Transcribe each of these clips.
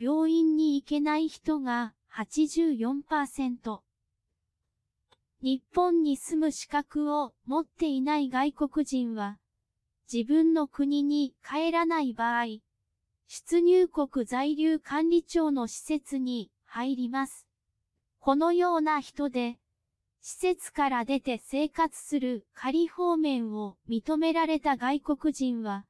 病院に行けない人が84%。日本に住む資格を持っていない外国人は、自分の国に帰らない場合、出入国在留管理庁の施設に入ります。このような人で、施設から出て生活する仮方面を認められた外国人は、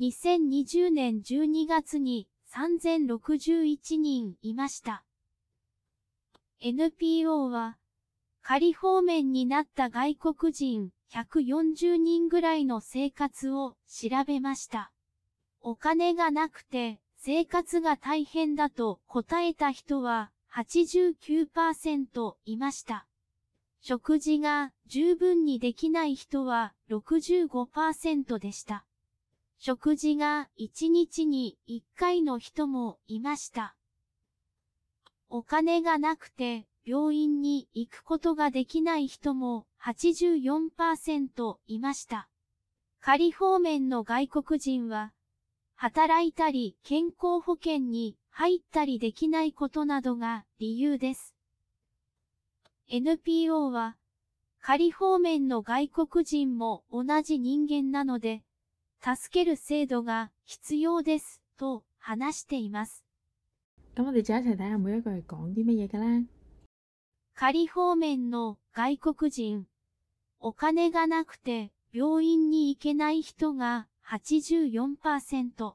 2020年12月に3061人いました。NPO は、仮放免になった外国人140人ぐらいの生活を調べました。お金がなくて生活が大変だと答えた人は89%いました。食事が十分にできない人は65%でした。食事が一日に一回の人もいました。お金がなくて病院に行くことができない人も84%いました。仮方面の外国人は、働いたり健康保険に入ったりできないことなどが理由です。NPO は、仮方面の外国人も同じ人間なので、助ける制度が必要です、と話しています。仮方面の外国人。お金がなくて病院に行けない人が84%。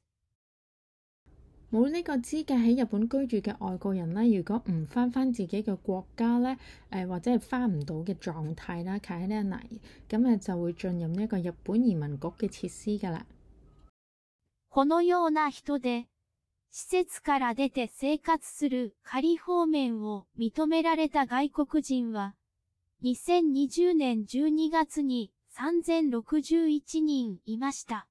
冇呢個資格喺日本居住嘅外國人呢，如果唔翻翻自己嘅國家呢，誒、呃、或者係翻唔到嘅狀態啦，卡喺呢一泥，咁誒就會進入呢一個日本移民局嘅設施㗎啦。このような人で施設から出て生活する仮方面を認められた外国人は、2020年12月に3061人いました。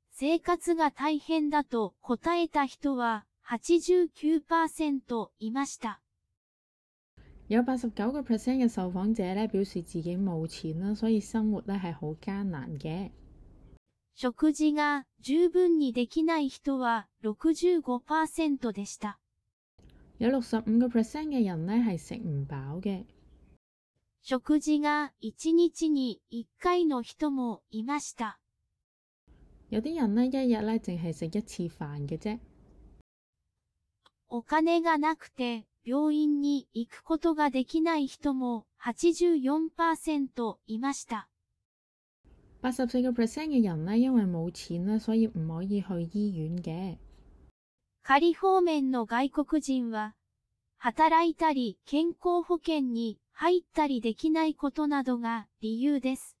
生活が大変だと答えた人は89%いました。有八十九個 percent 嘅受訪者咧表示自己冇錢啦，所以生活咧係好艱難嘅。食事が十分にできない人は65%でした。有六十五個 percent 嘅人咧係食唔飽嘅。食事が一日に一回の人もいました。有啲人呢，一日呢淨係食一次飯嘅啫。お金がなくて病院に行くことができない人も84%いました。八十四个 percent 嘅人呢，因為冇錢呢，所以唔可以去醫院嘅。仮方面の外国人は、働いたり健康保険に入ったりできないことなどが理由です。